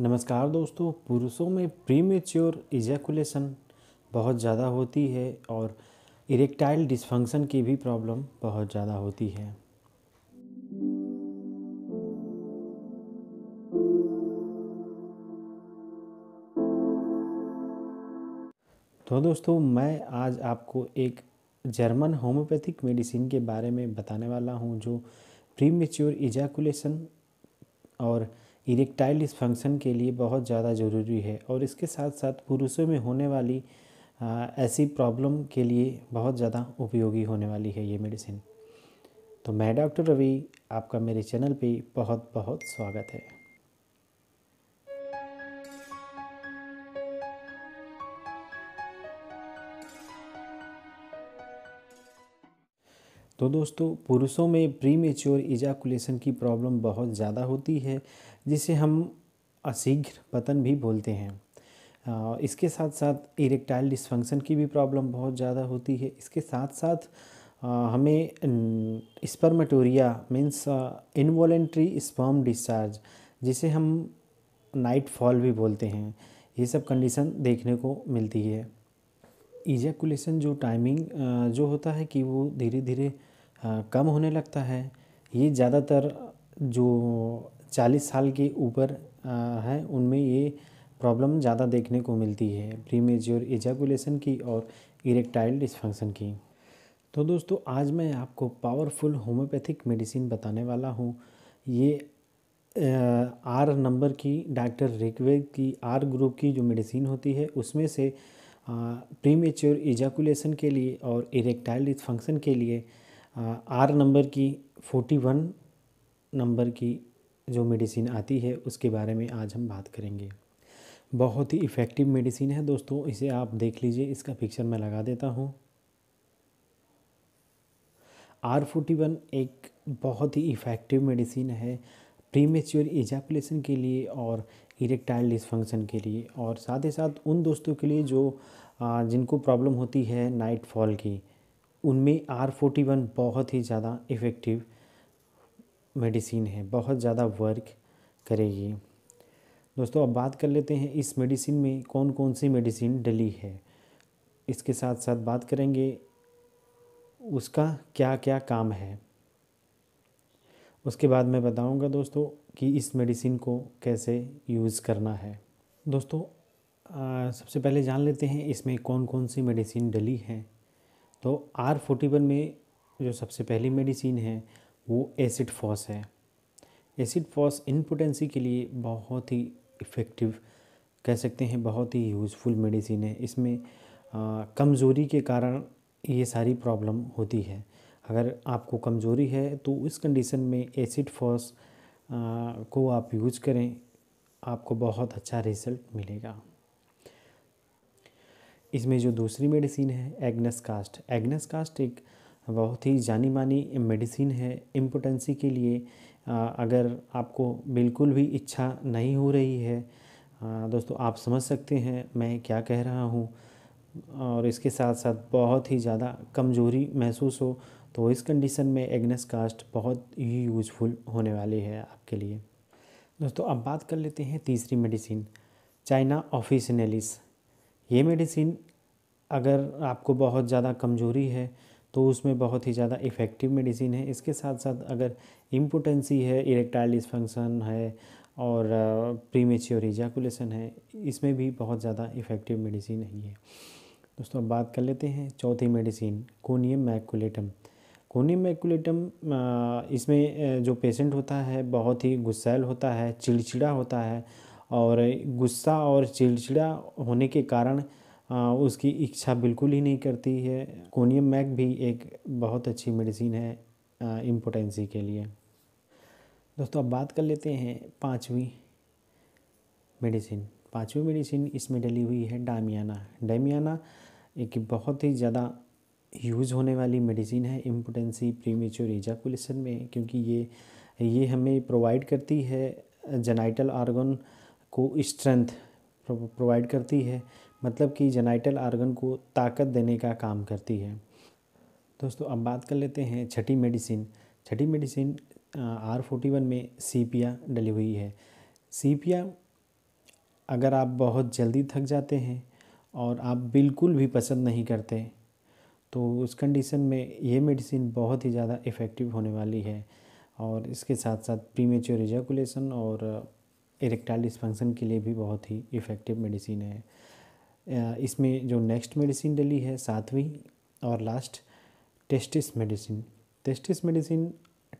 नमस्कार दोस्तों पुरुषों में प्रीमेच्योर इजैकुलेशन बहुत ज़्यादा होती है और इरेक्टाइल डिसफंक्शन की भी प्रॉब्लम बहुत ज़्यादा होती है तो दोस्तों मैं आज आपको एक जर्मन होम्योपैथिक मेडिसिन के बारे में बताने वाला हूँ जो प्रीमेच्योर इजैकुलेशन और इरेक्टाइल डिस्फंक्शन के लिए बहुत ज़्यादा ज़रूरी है और इसके साथ साथ पुरुषों में होने वाली आ, ऐसी प्रॉब्लम के लिए बहुत ज़्यादा उपयोगी होने वाली है ये मेडिसिन तो मैं डॉक्टर रवि आपका मेरे चैनल पे बहुत बहुत स्वागत है तो दोस्तों पुरुषों में प्री मेच्योर इजाकुलेशन की प्रॉब्लम बहुत ज़्यादा होती है जिसे हम अशीघ्र पतन भी बोलते हैं इसके साथ साथ इरेक्टाइल डिसफंक्शन की भी प्रॉब्लम बहुत ज़्यादा होती है इसके साथ साथ हमें spermatorrhoea means involuntary sperm discharge जिसे हम नाइट फॉल भी बोलते हैं ये सब कंडीशन देखने को मिलती है इजैकुलेशन जो टाइमिंग जो होता है कि वो धीरे धीरे कम होने लगता है ये ज़्यादातर जो चालीस साल के ऊपर है उनमें ये प्रॉब्लम ज़्यादा देखने को मिलती है प्रीमेच्योर इजैकुलेशन की और इरेक्टाइल डिसफंक्शन की तो दोस्तों आज मैं आपको पावरफुल होम्योपैथिक मेडिसिन बताने वाला हूँ ये आर नंबर की डॉक्टर रिकवे की आर ग्रुप की जो मेडिसिन होती है उसमें से प्री मेच्योर इजाकुलेसन के लिए और इरेक्टाइल डिसफंक्शन के लिए आर नंबर की फोर्टी वन नंबर की जो मेडिसिन आती है उसके बारे में आज हम बात करेंगे बहुत ही इफ़ेक्टिव मेडिसिन है दोस्तों इसे आप देख लीजिए इसका पिक्चर मैं लगा देता हूँ आर फोर्टी वन एक बहुत ही इफ़ेक्टिव मेडिसिन है प्रीमेच्योर इजाकुलेशन के लिए और इरेक्टाइल डिसफंक्शन के लिए और साथ ही साथ उन दोस्तों के लिए जो जिनको प्रॉब्लम होती है नाइट फॉल की उनमें आर फोर्टी वन बहुत ही ज़्यादा इफ़ेक्टिव मेडिसिन है बहुत ज़्यादा वर्क करेगी दोस्तों अब बात कर लेते हैं इस मेडिसिन में कौन कौन सी मेडिसिन डली है इसके साथ साथ बात करेंगे उसका क्या क्या काम है उसके बाद मैं बताऊंगा दोस्तों कि इस मेडिसिन को कैसे यूज़ करना है दोस्तों आ, सबसे पहले जान लेते हैं इसमें कौन कौन सी मेडिसिन डली है तो आर फोर्टी वन में जो सबसे पहली मेडिसिन है वो एसिड फॉस है एसिड फॉस इनपोटेंसी के लिए बहुत ही इफ़ेक्टिव कह सकते हैं बहुत ही यूज़फुल मेडिसिन है इसमें कमज़ोरी के कारण ये सारी प्रॉब्लम होती है अगर आपको कमज़ोरी है तो उस कंडीशन में एसिड फॉस को आप यूज करें आपको बहुत अच्छा रिजल्ट मिलेगा इसमें जो दूसरी मेडिसिन है एग्नस कास्ट एग्नस कास्ट एक बहुत ही जानी मानी मेडिसिन है इम्पोटेंसी के लिए अगर आपको बिल्कुल भी इच्छा नहीं हो रही है दोस्तों आप समझ सकते हैं मैं क्या कह रहा हूँ और इसके साथ साथ बहुत ही ज़्यादा कमजोरी महसूस हो तो इस कंडीशन में एग्नेस कास्ट बहुत ही यूजफुल होने वाली है आपके लिए दोस्तों अब बात कर लेते हैं तीसरी मेडिसिन चाइना ऑफिसनेलिस ये मेडिसिन अगर आपको बहुत ज़्यादा कमजोरी है तो उसमें बहुत ही ज़्यादा इफ़ेक्टिव मेडिसिन है इसके साथ साथ अगर इम्पोटेंसी है इरेक्टाइल डिस्फंक्शन है और प्रीमेच्योर इजाकुलेशन है इसमें भी बहुत ज़्यादा इफ़ेक्टिव मेडिसिन है ये दोस्तों अब बात कर लेते हैं चौथी मेडिसिन कोनियम मैकुलेटम मैकुलेटम इसमें जो पेशेंट होता है बहुत ही गुस्सैल होता है चिड़चिड़ा होता है और गुस्सा और चिड़चिड़ा होने के कारण उसकी इच्छा बिल्कुल ही नहीं करती है कोनियम मैक भी एक बहुत अच्छी मेडिसिन है इम्पोटेंसी के लिए दोस्तों अब बात कर लेते हैं पांचवी मेडिसिन पाँचवीं मेडिसिन इसमें डली हुई है डामियाना डामियाना एक बहुत ही ज़्यादा यूज़ होने वाली मेडिसिन है इम्पोटेंसी प्रीमेच्योर इजाकुलेशन में क्योंकि ये ये हमें प्रोवाइड करती है जेनाइटल आर्गन को स्ट्रेंथ प्रोवाइड करती है मतलब कि जेनाइटल आर्गन को ताकत देने का काम करती है दोस्तों अब बात कर लेते हैं छठी मेडिसिन छठी मेडिसिन आर फोर्टी वन में सीपिया डली हुई है सीपिया अगर आप बहुत जल्दी थक जाते हैं और आप बिल्कुल भी पसंद नहीं करते तो उस कंडीशन में ये मेडिसिन बहुत ही ज़्यादा इफ़ेक्टिव होने वाली है और इसके साथ साथ प्रीमेच्योर एजाकुलेशन और इरेक्टाइल uh, डिस्फंक्शन के लिए भी बहुत ही इफ़ेक्टिव मेडिसिन है uh, इसमें जो नेक्स्ट मेडिसिन डली है सातवीं और last testis medicine testis medicine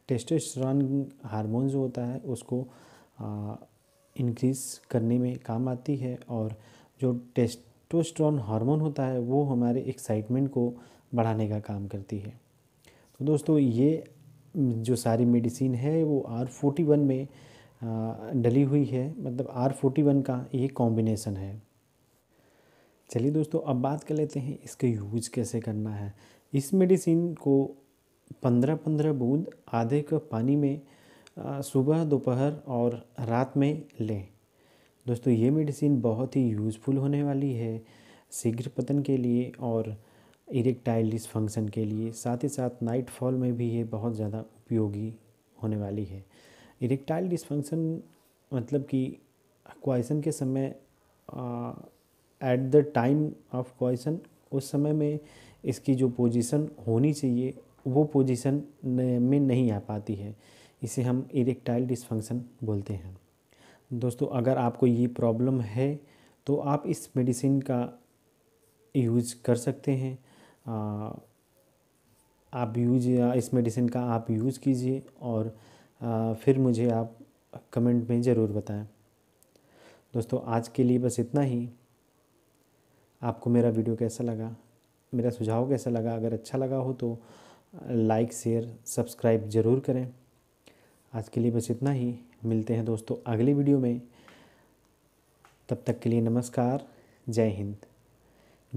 testosterone hormone जो होता है उसको इंक्रीज़ uh, करने में काम आती है और जो टेस्टोस्ट्रॉन हार्मोन होता है वो हमारे एक्साइटमेंट को बढ़ाने का काम करती है तो दोस्तों ये जो सारी मेडिसिन है वो आर फोर्टी वन में डली हुई है मतलब आर फोर्टी वन का ये कॉम्बिनेसन है चलिए दोस्तों अब बात कर लेते हैं इसका यूज कैसे करना है इस मेडिसिन को पंद्रह पंद्रह बूंद आधे कप पानी में सुबह दोपहर और रात में लें दोस्तों ये मेडिसिन बहुत ही यूज़फुल होने वाली है शीघ्र पतन के लिए और इरेक्टाइल डिसफंक्शन के लिए साथ ही साथ नाइट फॉल में भी ये बहुत ज़्यादा उपयोगी होने वाली है इरेक्टाइल डिसफंक्शन मतलब कि क्वाइसन के समय at the time of coition उस समय में इसकी जो पोजीशन होनी चाहिए वो पोजीशन में नहीं आ पाती है इसे हम इरेक्टाइल डिसफंक्शन बोलते हैं दोस्तों अगर आपको ये प्रॉब्लम है तो आप इस मेडिसिन का यूज कर सकते हैं आप यूज या इस मेडिसिन का आप यूज़ कीजिए और फिर मुझे आप कमेंट में ज़रूर बताएं दोस्तों आज के लिए बस इतना ही आपको मेरा वीडियो कैसा लगा मेरा सुझाव कैसा लगा अगर अच्छा लगा हो तो लाइक शेयर सब्सक्राइब ज़रूर करें आज के लिए बस इतना ही मिलते हैं दोस्तों अगले वीडियो में तब तक के लिए नमस्कार जय हिंद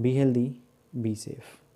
बी हेल्दी बी सेफ़